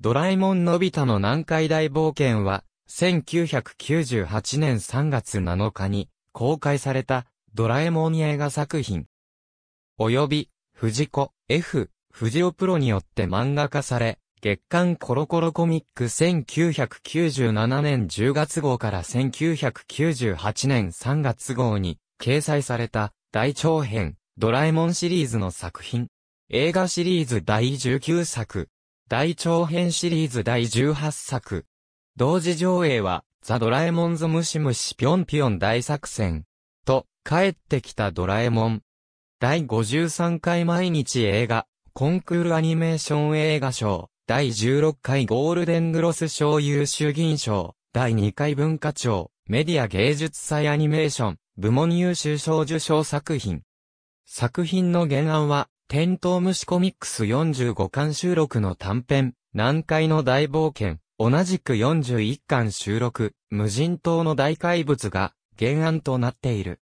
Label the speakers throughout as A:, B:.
A: ドラえもんのび太の南海大冒険は、1998年3月7日に公開されたドラえもん映画作品。及び、藤子、F、藤尾プロによって漫画化され、月刊コロコロコミック1997年10月号から1998年3月号に掲載された大長編ドラえもんシリーズの作品。映画シリーズ第19作大長編シリーズ第18作。同時上映は、ザ・ドラえもんズムシムシぴょんぴょん大作戦。と、帰ってきたドラえもん。第53回毎日映画、コンクールアニメーション映画賞。第16回ゴールデングロス賞優秀銀賞。第2回文化庁、メディア芸術祭アニメーション、部門優秀賞受賞作品。作品の原案は、テントウムシコミックス45巻収録の短編、南海の大冒険、同じく41巻収録、無人島の大怪物が原案となっている。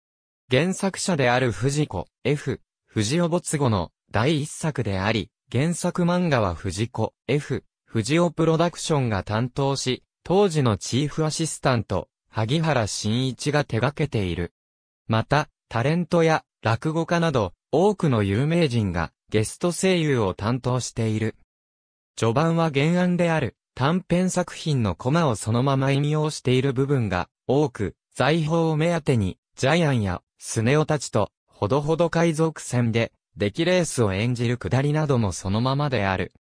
A: 原作者である藤子 F、藤尾没後の第一作であり、原作漫画は藤子 F、藤尾プロダクションが担当し、当時のチーフアシスタント、萩原慎一が手掛けている。また、タレントや落語家など、多くの有名人がゲスト声優を担当している。序盤は原案である短編作品のコマをそのまま引用している部分が多く、財宝を目当てにジャイアンやスネオたちとほどほど海賊船で出来レースを演じるくだりなどもそのままである。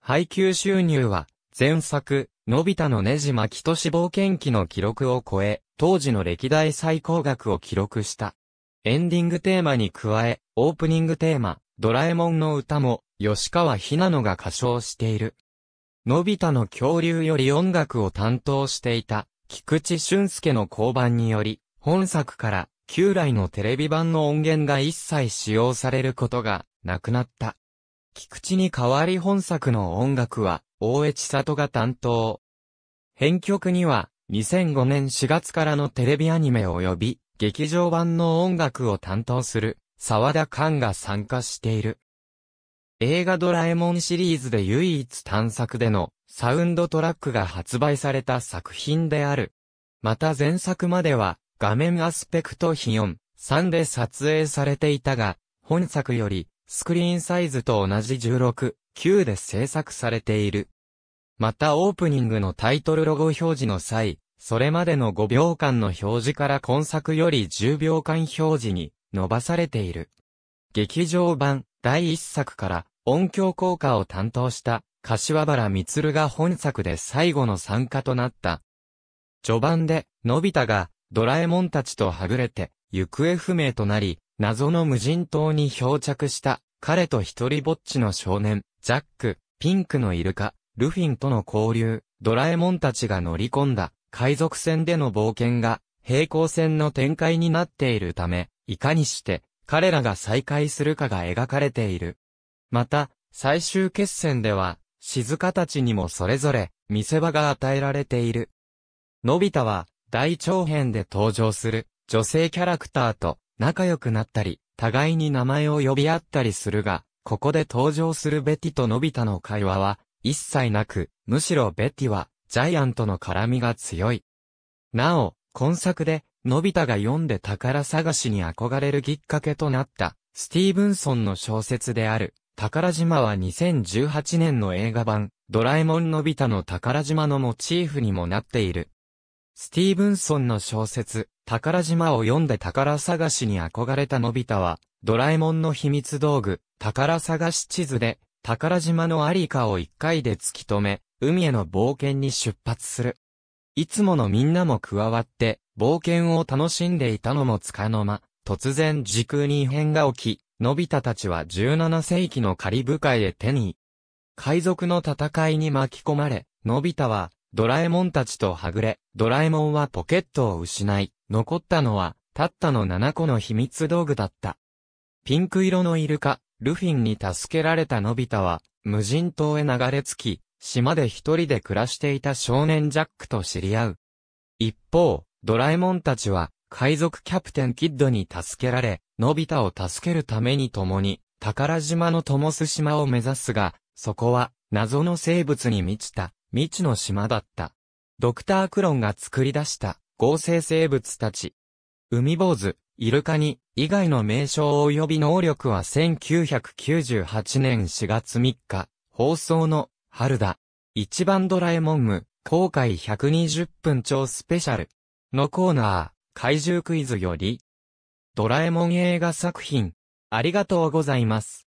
A: 配給収入は前作、のび太のねじ巻きと死亡険記の記録を超え、当時の歴代最高額を記録した。エンディングテーマに加え、オープニングテーマ、ドラえもんの歌も、吉川ひなのが歌唱している。のび太の恐竜より音楽を担当していた、菊池俊介の交番により、本作から旧来のテレビ版の音源が一切使用されることがなくなった。菊池に代わり本作の音楽は、大江千里が担当。編曲には、2005年4月からのテレビアニメ及び、劇場版の音楽を担当する、沢田寛が参加している。映画ドラえもんシリーズで唯一探索でのサウンドトラックが発売された作品である。また前作までは画面アスペクト比4、3で撮影されていたが、本作よりスクリーンサイズと同じ16、9で制作されている。またオープニングのタイトルロゴ表示の際、それまでの5秒間の表示から今作より10秒間表示に伸ばされている。劇場版第1作から音響効果を担当した柏原光が本作で最後の参加となった。序盤で、のび太がドラえもんたちとはぐれて、行方不明となり、謎の無人島に漂着した彼と一人ぼっちの少年、ジャック、ピンクのイルカ、ルフィンとの交流、ドラえもんたちが乗り込んだ海賊船での冒険が平行線の展開になっているため、いかにして彼らが再会するかが描かれている。また、最終決戦では、静かたちにもそれぞれ見せ場が与えられている。のび太は大長編で登場する女性キャラクターと仲良くなったり、互いに名前を呼び合ったりするが、ここで登場するベティとのび太の会話は一切なく、むしろベティはジャイアンとの絡みが強い。なお、今作で、のび太が読んで宝探しに憧れるきっかけとなった、スティーブンソンの小説である、宝島は2018年の映画版、ドラえもんのび太の宝島のモチーフにもなっている。スティーブンソンの小説、宝島を読んで宝探しに憧れたのび太は、ドラえもんの秘密道具、宝探し地図で、宝島のありかを一回で突き止め、海への冒険に出発する。いつものみんなも加わって、冒険を楽しんでいたのもつかの間、突然時空に異変が起き、のび太たちは17世紀のカリブ海へ手に、海賊の戦いに巻き込まれ、のび太は、ドラえもんたちとはぐれ、ドラえもんはポケットを失い、残ったのは、たったの7個の秘密道具だった。ピンク色のイルカ、ルフィンに助けられたのび太は、無人島へ流れ着き、島で一人で暮らしていた少年ジャックと知り合う。一方、ドラえもんたちは、海賊キャプテンキッドに助けられ、のび太を助けるために共に、宝島のトモス島を目指すが、そこは、謎の生物に満ちた、未知の島だった。ドクタークロンが作り出した、合成生物たち。海坊主、イルカに、以外の名称及び能力は1998年4月3日、放送の春だ。一番ドラえもんむ、公開120分超スペシャル。のコーナー、怪獣クイズより、ドラえもん映画作品、ありがとうございます。